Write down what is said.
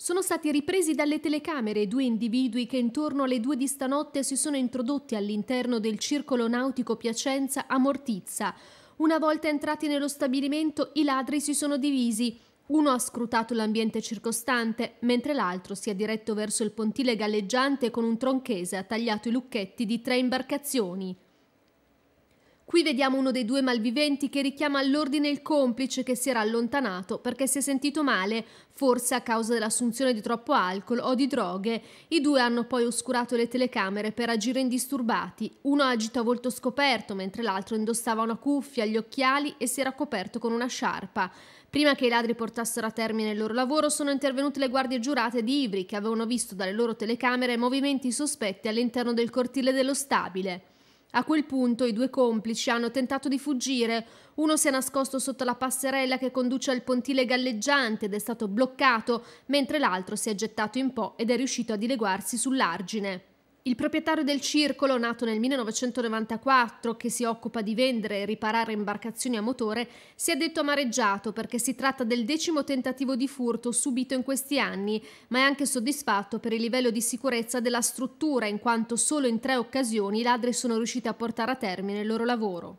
Sono stati ripresi dalle telecamere due individui che intorno alle due di stanotte si sono introdotti all'interno del circolo nautico Piacenza a Mortizza. Una volta entrati nello stabilimento i ladri si sono divisi. Uno ha scrutato l'ambiente circostante, mentre l'altro si è diretto verso il pontile galleggiante con un tronchese ha tagliato i lucchetti di tre imbarcazioni. Qui vediamo uno dei due malviventi che richiama all'ordine il complice che si era allontanato perché si è sentito male, forse a causa dell'assunzione di troppo alcol o di droghe. I due hanno poi oscurato le telecamere per agire indisturbati. Uno agita a volto scoperto, mentre l'altro indossava una cuffia, gli occhiali e si era coperto con una sciarpa. Prima che i ladri portassero a termine il loro lavoro sono intervenute le guardie giurate di Ivri che avevano visto dalle loro telecamere movimenti sospetti all'interno del cortile dello stabile. A quel punto i due complici hanno tentato di fuggire. Uno si è nascosto sotto la passerella che conduce al pontile galleggiante ed è stato bloccato, mentre l'altro si è gettato in po' ed è riuscito a dileguarsi sull'argine il proprietario del circolo, nato nel 1994, che si occupa di vendere e riparare imbarcazioni a motore, si è detto amareggiato perché si tratta del decimo tentativo di furto subito in questi anni, ma è anche soddisfatto per il livello di sicurezza della struttura, in quanto solo in tre occasioni i ladri sono riusciti a portare a termine il loro lavoro.